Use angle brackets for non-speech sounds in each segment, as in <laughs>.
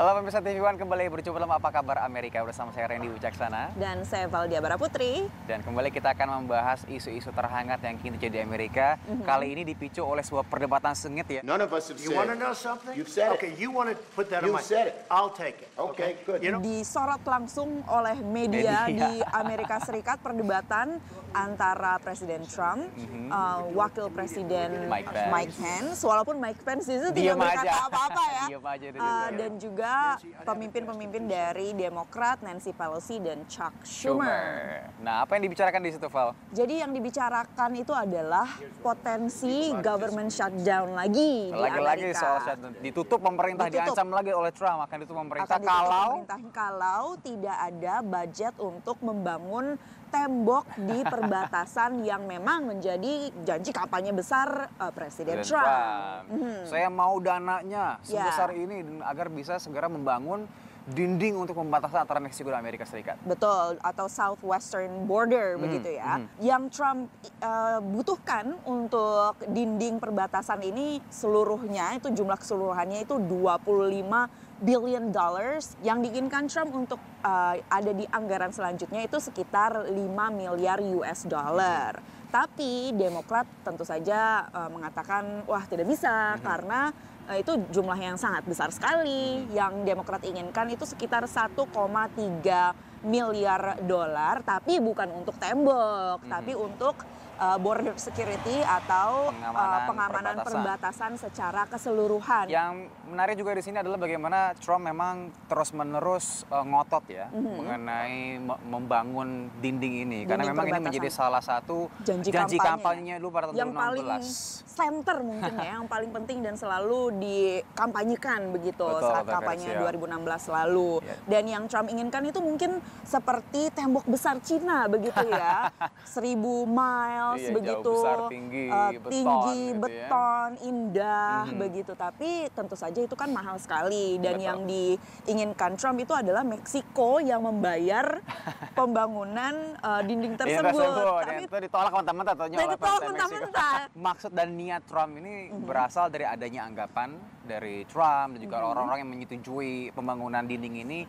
Halo pemirsa TV One, kembali berjumpa dalam Apa Kabar Amerika bersama saya Randy Wicaksana dan saya Valdia Putri. Dan kembali kita akan membahas isu-isu terhangat yang kini terjadi Amerika. Mm -hmm. Kali ini dipicu oleh sebuah perdebatan sengit ya. None of us have you said. You want to know something? You've said it. Okay, you want to put that you on my. said it. I'll take it. Okay, good. You know? Disorot langsung oleh media, media. di Amerika Serikat perdebatan antara Presiden Trump, mm -hmm. uh, Wakil Presiden Mike Pence. Mike Pence. Walaupun Mike Pence itu tidak berkata apa-apa ya. <laughs> Diam aja, uh, dan juga pemimpin-pemimpin dari Demokrat Nancy Pelosi dan Chuck Schumer. Nah, apa yang dibicarakan di situ, Val? Jadi yang dibicarakan itu adalah potensi government shutdown lagi Lagi-lagi soal shutdown. Ditutup pemerintah, ditutup. diancam lagi oleh Trump akan ditutup pemerintah akan ditutup kalau pemerintah kalau tidak ada budget untuk membangun tembok di perbatasan yang memang menjadi janji kampanye besar uh, Presiden Trump. Trump. Hmm. Saya mau dananya sebesar yeah. ini agar bisa segera membangun dinding untuk pembatasan antara Meksiko dan Amerika Serikat. Betul, atau southwestern border hmm. begitu ya. Hmm. Yang Trump uh, butuhkan untuk dinding perbatasan ini seluruhnya itu jumlah keseluruhannya itu 25 billion dollars yang diinginkan Trump untuk uh, ada di anggaran selanjutnya itu sekitar 5 miliar US dollar. Tapi Demokrat tentu saja uh, mengatakan wah tidak bisa mm -hmm. karena uh, itu jumlah yang sangat besar sekali. Mm -hmm. Yang Demokrat inginkan itu sekitar 1,3 miliar dolar tapi bukan untuk tembok, mm -hmm. tapi mhm. untuk uh, border security atau eh, pengamanan, uh, pengamanan perbatasan. secara keseluruhan. Yang menarik juga di sini adalah bagaimana Trump memang terus-menerus uh, ngotot ya mm -hmm. mengenai membangun dinding ini dinding karena memang ini menjadi salah satu janji, janji kampanye, kampanyenya dulu pada tahun yang 2016. paling center mungkin ya, <laughs> yang paling penting dan selalu dikampanyekan begitu betul, saat betul, kampanye 2016 ya. lalu. yeah. Dan yang Trump inginkan itu mungkin seperti tembok besar Cina begitu ya. <laughs> seribu mil house iya, begitu besar, tinggi, uh, beton, gitu tinggi, gitu beton ya. indah -hmm. begitu. Tapi tentu saja itu kan mahal sekali dan Betul. yang diinginkan Trump itu adalah Meksiko yang membayar <laughs> pembangunan uh, dinding iya, tersebut. tersebut. Tapi itu ditolak mentah-mentah atau nyolak ditolak mentah-mentah. <laughs> Maksud dan niat Trump ini mm-hmm. berasal dari adanya anggapan dari Trump dan juga mm-hmm. orang-orang yang menyetujui pembangunan dinding ini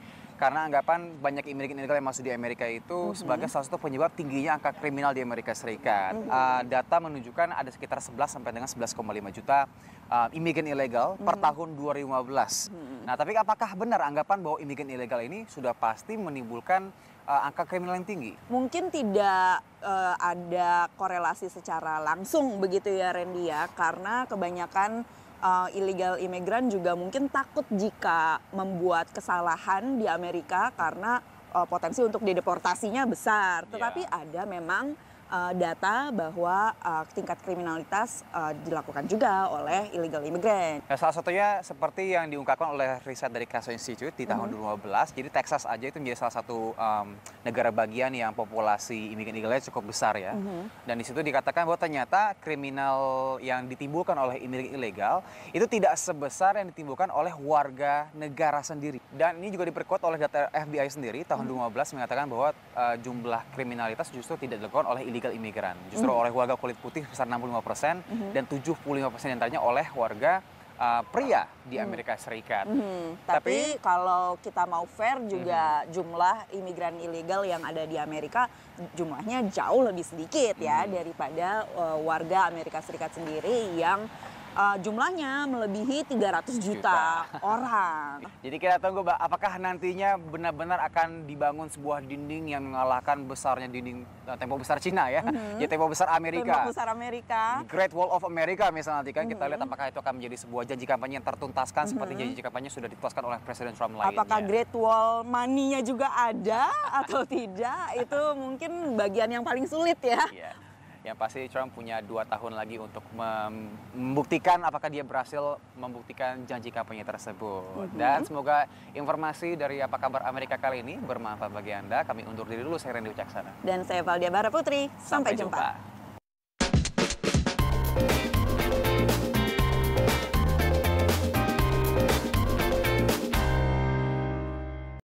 karena anggapan banyak imigran ilegal yang masuk di Amerika itu mm-hmm. sebagai salah satu penyebab tingginya angka kriminal di Amerika Serikat. Mm-hmm. Uh, data menunjukkan ada sekitar 11 sampai dengan 11,5 juta uh, imigran ilegal mm-hmm. per tahun 2015. Mm-hmm. Nah, tapi apakah benar anggapan bahwa imigran ilegal ini sudah pasti menimbulkan uh, angka kriminal yang tinggi. Mungkin tidak uh, ada korelasi secara langsung begitu ya Randy ya, karena kebanyakan uh, illegal imigran juga mungkin takut jika membuat kesalahan di Amerika karena uh, potensi untuk dideportasinya besar. Iya. Tetapi yeah. ada memang uh, data bahwa uh, tingkat kriminalitas uh, dilakukan juga oleh illegal immigrant. Nah, salah satunya seperti yang diungkapkan oleh riset dari Caso Institute di tahun mm -hmm. 2012, jadi Texas aja itu menjadi salah satu um, negara bagian yang populasi imigran ilegalnya cukup besar ya. Mm -hmm. Dan di situ dikatakan bahwa ternyata kriminal yang ditimbulkan oleh imigran ilegal itu tidak sebesar yang ditimbulkan oleh warga negara sendiri. Dan ini juga diperkuat oleh data FBI sendiri tahun mm -hmm. 2015 mengatakan bahwa uh, jumlah kriminalitas justru tidak dilakukan oleh illegal illegal imigran. Justru mm -hmm. oleh warga kulit putih sebesar 65 persen mm -hmm. dan 75 persen diantaranya oleh warga uh, pria di mm. Amerika hmm. Serikat. Hmm. Tapi, Tapi kalau kita mau fair juga hmm. jumlah imigran ilegal yang ada di Amerika jumlahnya jauh lebih sedikit ya hmm. daripada uh, warga Amerika Serikat sendiri yang uh, jumlahnya melebihi 300 juta, juta orang. Jadi kita tunggu Mbak, apakah nantinya benar-benar akan dibangun sebuah dinding yang mengalahkan besarnya dinding eh, tempo besar Cina ya, mm-hmm. ya tempo besar Amerika. Tempo besar Amerika. Great Wall of America misalnya nanti kan mm-hmm. kita mhm. lihat apakah itu akan menjadi sebuah janji kampanye yang tertuntaskan mm-hmm. seperti janji kampanye sudah ditutaskan oleh Presiden Trump lainnya. Apakah Great Wall maninya juga ada <laughs> atau tidak itu mungkin bagian yang paling sulit ya. Yeah yang pasti Trump punya dua tahun lagi untuk membuktikan apakah dia berhasil membuktikan janji kampanye tersebut. Mm-hmm. Dan semoga informasi dari apa kabar Amerika kali ini bermanfaat bagi Anda. Kami undur diri dulu, saya Randy Ucaksana. Dan saya Valdia Bara Putri. Sampai, Sampai jumpa. jumpa.